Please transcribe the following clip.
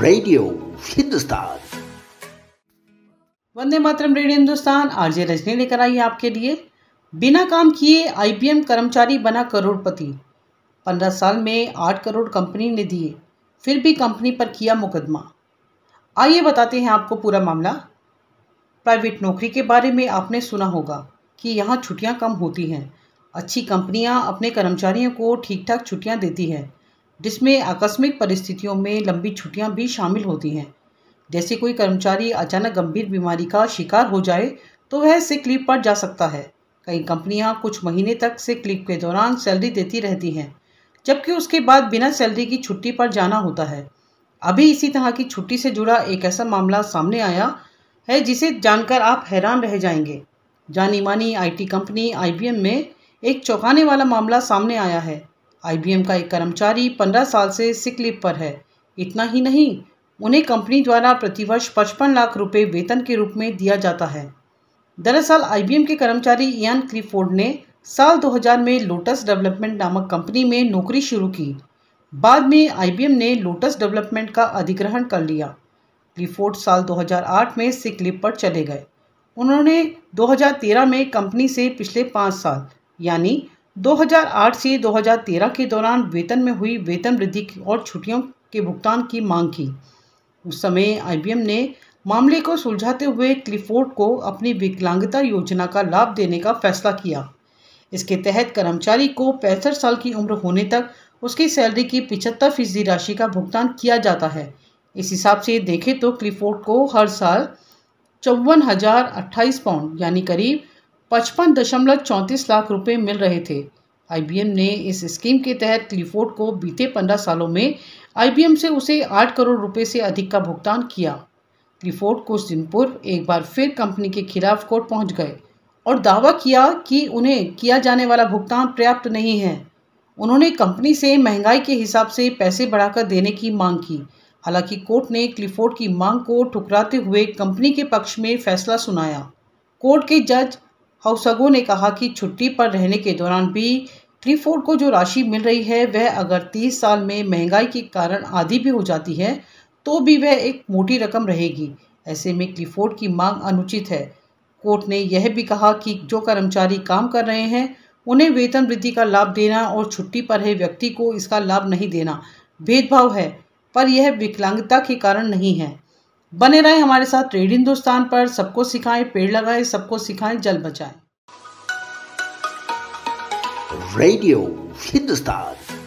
radio Hindustan Vande Mataram radio Hindustan RJ Rajni लेकर आई आपके लिए बिना काम किए आईबीएम कर्मचारी बना करोड़पति पंद्रह साल में आठ करोड़ कंपनी ने दिए फिर भी कंपनी पर किया मुकदमा आइए बताते हैं आपको पूरा मामला प्राइवेट नौकरी के बारे में आपने सुना होगा कि यहाँ छुट्टियाँ कम होती हैं अच्छी कंपनियाँ अपने कर्मचारियों को ठीक ठाक छुट्टियाँ देती हैं जिसमें आकस्मिक परिस्थितियों में लंबी छुट्टियां भी शामिल होती हैं जैसे कोई कर्मचारी अचानक गंभीर बीमारी का शिकार हो जाए तो वह सिक लीव पर जा सकता है कई कंपनियां कुछ महीने तक सिक लीव के दौरान सैलरी देती रहती हैं जबकि उसके बाद बिना सैलरी की छुट्टी पर जाना होता है अभी इसी तरह की छुट्टी से जुड़ा एक ऐसा मामला सामने आया है जिसे जानकर आप हैरान रह जाएंगे जानी मानी आईटी कंपनी आईबीएम में एक चौंकाने वाला मामला सामने आया है आईबीएम का एक कर्मचारी पंद्रह साल से सिक पर है इतना ही नहीं उन्हें कंपनी द्वारा प्रतिवर्ष पचपन लाख रुपए वेतन के रूप में दिया जाता है दरअसल आईबीएम के कर्मचारी इयान क्लिफोर्ड ने साल 2000 में लोटस डेवलपमेंट नामक कंपनी में नौकरी शुरू की बाद में आईबीएम ने लोटस डेवलपमेंट का अधिग्रहण कर लिया क्लिफोर्ड साल 2008 में सिक लिप पर चले गए उन्होंने 2013 में कंपनी से पिछले पाँच साल यानी 2008 से 2013 के दौरान वेतन में हुई वेतन वृद्धि और छुट्टियों के भुगतान की मांग की उस समय आई ने मामले को सुलझाते हुए क्लिफोर्ड को अपनी विकलांगता योजना का लाभ देने का फैसला किया इसके तहत कर्मचारी को पैंसठ साल की उम्र होने तक उसकी सैलरी की पिछहत्तर फीसदी राशि का भुगतान किया जाता है इस हिसाब से देखें तो क्लिफोर्ड को हर साल चौवन हजार अट्ठाईस पाउंड यानी करीब पचपन दशमलव चौंतीस लाख रुपए मिल रहे थे आईबीएम ने इस स्कीम के तहत क्लिफोर्ड को बीते पंद्रह सालों में आईबीएम से उसे आठ करोड़ रुपए से अधिक का भुगतान किया क्लिफोर्ड कुछ दिन पूर्व एक बार फिर कंपनी के खिलाफ कोर्ट पहुंच गए और दावा किया कि उन्हें किया जाने वाला भुगतान पर्याप्त नहीं है उन्होंने कंपनी से महंगाई के हिसाब से पैसे बढ़ाकर देने की मांग की हालांकि कोर्ट ने क्लिफोर्ड की मांग को ठुकराते हुए कंपनी के पक्ष में फैसला सुनाया कोर्ट के जज हाउसगो ने कहा कि छुट्टी पर रहने के दौरान भी क्लिफोर्ड को जो राशि मिल रही है वह अगर तीस साल में महंगाई के कारण आधी भी हो जाती है तो भी वह एक मोटी रकम रहेगी ऐसे में क्लिफोर्ड की मांग अनुचित है कोर्ट ने यह भी कहा कि जो कर्मचारी काम कर रहे हैं उन्हें वेतन वृद्धि का लाभ देना और छुट्टी पर है व्यक्ति को इसका लाभ नहीं देना भेदभाव है पर यह विकलांगता के कारण नहीं है बने रहे हमारे साथ ट्रेड हिंदुस्तान पर सबको सिखाएं पेड़ लगाएं सबको सिखाएं जल बचाएं रेडियो हिंदुस्तान